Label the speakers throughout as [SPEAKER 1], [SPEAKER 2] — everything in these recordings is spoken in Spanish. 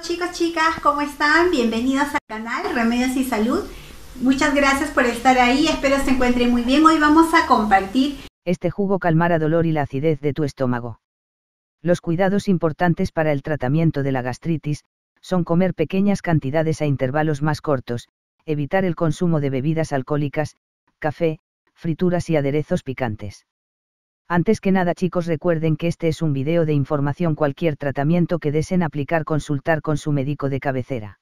[SPEAKER 1] chicos, chicas, ¿cómo están? Bienvenidos al canal Remedios y Salud. Muchas gracias por estar ahí, espero se encuentren muy bien. Hoy vamos a compartir...
[SPEAKER 2] Este jugo calmará dolor y la acidez de tu estómago. Los cuidados importantes para el tratamiento de la gastritis, son comer pequeñas cantidades a intervalos más cortos, evitar el consumo de bebidas alcohólicas, café, frituras y aderezos picantes. Antes que nada chicos recuerden que este es un video de información cualquier tratamiento que deseen aplicar consultar con su médico de cabecera.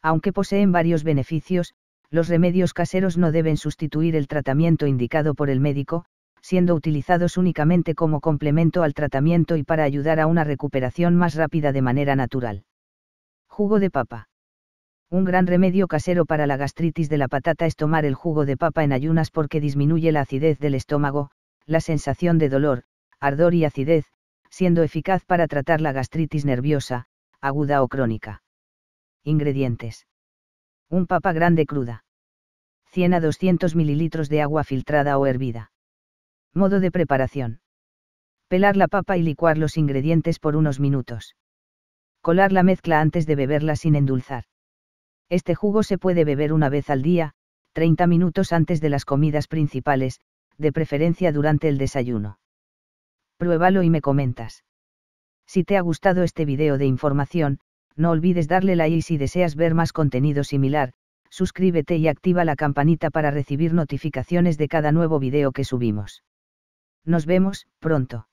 [SPEAKER 2] Aunque poseen varios beneficios, los remedios caseros no deben sustituir el tratamiento indicado por el médico, siendo utilizados únicamente como complemento al tratamiento y para ayudar a una recuperación más rápida de manera natural. Jugo de papa. Un gran remedio casero para la gastritis de la patata es tomar el jugo de papa en ayunas porque disminuye la acidez del estómago, la sensación de dolor, ardor y acidez, siendo eficaz para tratar la gastritis nerviosa, aguda o crónica. Ingredientes. Un papa grande cruda. 100 a 200 mililitros de agua filtrada o hervida. Modo de preparación. Pelar la papa y licuar los ingredientes por unos minutos. Colar la mezcla antes de beberla sin endulzar. Este jugo se puede beber una vez al día, 30 minutos antes de las comidas principales, de preferencia durante el desayuno. Pruébalo y me comentas. Si te ha gustado este video de información, no olvides darle like y si deseas ver más contenido similar, suscríbete y activa la campanita para recibir notificaciones de cada nuevo video que subimos. Nos vemos, pronto.